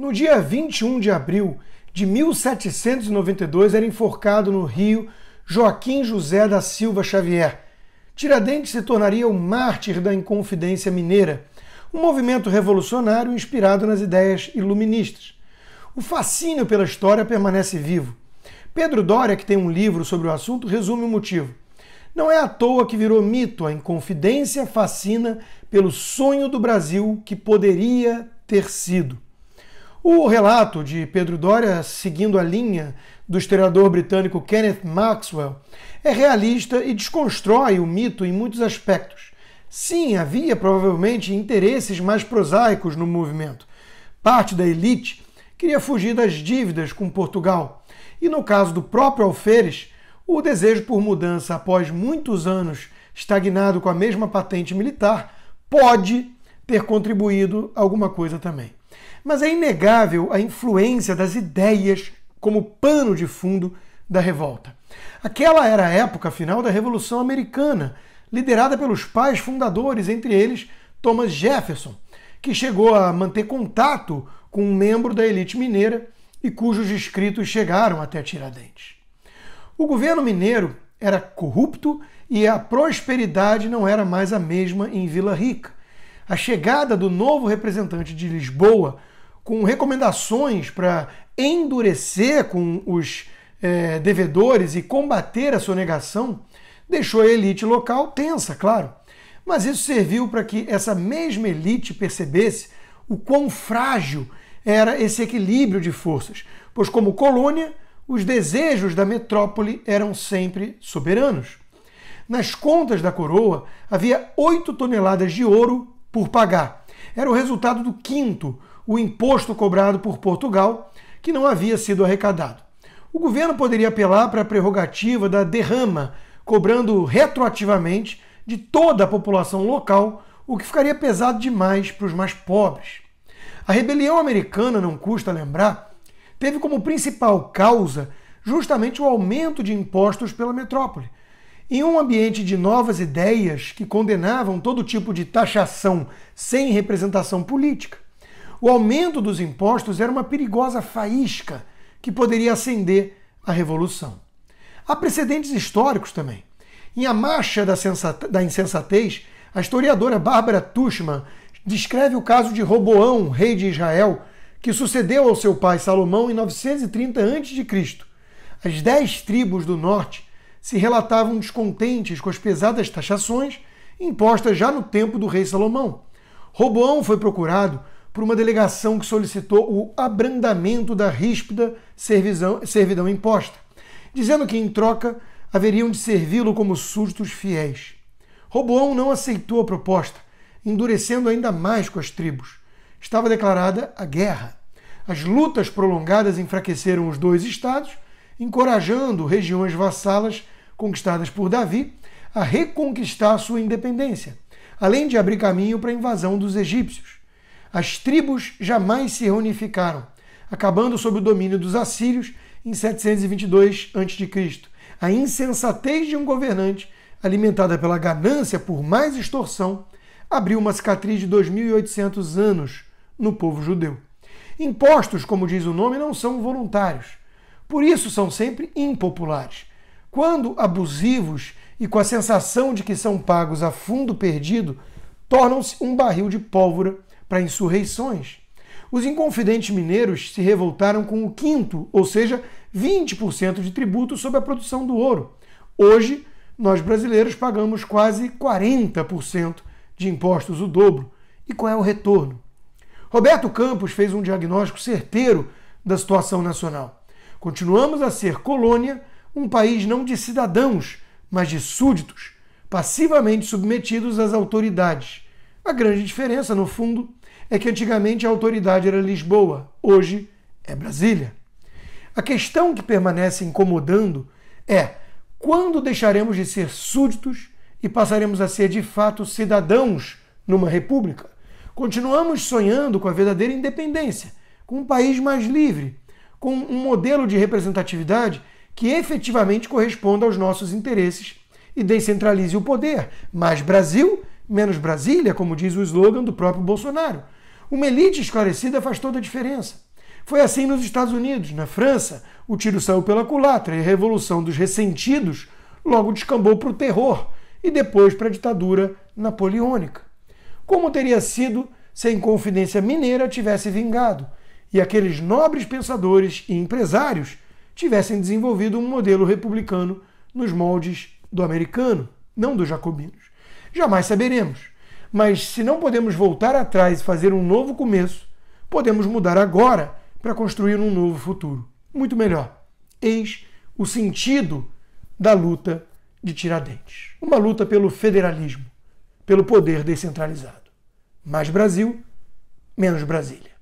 No dia 21 de abril de 1792 era enforcado no Rio Joaquim José da Silva Xavier. Tiradentes se tornaria o mártir da Inconfidência Mineira, um movimento revolucionário inspirado nas ideias iluministas. O fascínio pela história permanece vivo. Pedro Doria, que tem um livro sobre o assunto, resume o motivo. Não é à toa que virou mito, a Inconfidência fascina pelo sonho do Brasil que poderia ter sido. O relato de Pedro Doria, seguindo a linha do historiador britânico Kenneth Maxwell, é realista e desconstrói o mito em muitos aspectos. Sim, havia provavelmente interesses mais prosaicos no movimento. Parte da elite queria fugir das dívidas com Portugal. E no caso do próprio Alferes, o desejo por mudança após muitos anos estagnado com a mesma patente militar pode ter contribuído alguma coisa também. Mas é inegável a influência das ideias como pano de fundo da revolta. Aquela era a época final da Revolução Americana, liderada pelos pais fundadores, entre eles Thomas Jefferson, que chegou a manter contato com um membro da elite mineira e cujos escritos chegaram até Tiradentes. O governo mineiro era corrupto e a prosperidade não era mais a mesma em Vila Rica, a chegada do novo representante de Lisboa com recomendações para endurecer com os é, devedores e combater a sonegação deixou a elite local tensa, claro. Mas isso serviu para que essa mesma elite percebesse o quão frágil era esse equilíbrio de forças, pois, como colônia, os desejos da metrópole eram sempre soberanos. Nas contas da coroa havia 8 toneladas de ouro por pagar. Era o resultado do quinto, o imposto cobrado por Portugal, que não havia sido arrecadado. O governo poderia apelar para a prerrogativa da derrama, cobrando retroativamente de toda a população local, o que ficaria pesado demais para os mais pobres. A rebelião americana, não custa lembrar, teve como principal causa justamente o aumento de impostos pela metrópole, em um ambiente de novas ideias que condenavam todo tipo de taxação sem representação política, o aumento dos impostos era uma perigosa faísca que poderia acender a revolução. Há precedentes históricos também. Em A Marcha da, da Insensatez, a historiadora Bárbara Tushman descreve o caso de Roboão, rei de Israel, que sucedeu ao seu pai Salomão em 930 a.C. As dez tribos do norte se relatavam descontentes com as pesadas taxações impostas já no tempo do rei Salomão. Roboão foi procurado por uma delegação que solicitou o abrandamento da ríspida servidão, servidão imposta, dizendo que, em troca, haveriam de servi-lo como súditos fiéis. Roboão não aceitou a proposta, endurecendo ainda mais com as tribos. Estava declarada a guerra. As lutas prolongadas enfraqueceram os dois estados, encorajando regiões vassalas conquistadas por Davi, a reconquistar sua independência, além de abrir caminho para a invasão dos egípcios. As tribos jamais se reunificaram, acabando sob o domínio dos assírios em 722 a.C. A insensatez de um governante, alimentada pela ganância por mais extorsão, abriu uma cicatriz de 2.800 anos no povo judeu. Impostos, como diz o nome, não são voluntários. Por isso são sempre impopulares quando abusivos e com a sensação de que são pagos a fundo perdido, tornam-se um barril de pólvora para insurreições. Os inconfidentes mineiros se revoltaram com o quinto, ou seja, 20% de tributo sobre a produção do ouro. Hoje, nós brasileiros pagamos quase 40% de impostos, o dobro. E qual é o retorno? Roberto Campos fez um diagnóstico certeiro da situação nacional. Continuamos a ser colônia um país não de cidadãos, mas de súditos, passivamente submetidos às autoridades. A grande diferença, no fundo, é que antigamente a autoridade era Lisboa, hoje é Brasília. A questão que permanece incomodando é quando deixaremos de ser súditos e passaremos a ser de fato cidadãos numa república? Continuamos sonhando com a verdadeira independência, com um país mais livre, com um modelo de representatividade que efetivamente corresponda aos nossos interesses e descentralize o poder. Mais Brasil, menos Brasília, como diz o slogan do próprio Bolsonaro. Uma elite esclarecida faz toda a diferença. Foi assim nos Estados Unidos, na França, o tiro saiu pela culatra e a revolução dos ressentidos logo descambou para o terror e depois para a ditadura napoleônica. Como teria sido se a Inconfidência Mineira tivesse vingado e aqueles nobres pensadores e empresários tivessem desenvolvido um modelo republicano nos moldes do americano, não dos jacobinos. Jamais saberemos. Mas se não podemos voltar atrás e fazer um novo começo, podemos mudar agora para construir um novo futuro. Muito melhor. Eis o sentido da luta de Tiradentes. Uma luta pelo federalismo, pelo poder descentralizado. Mais Brasil, menos Brasília.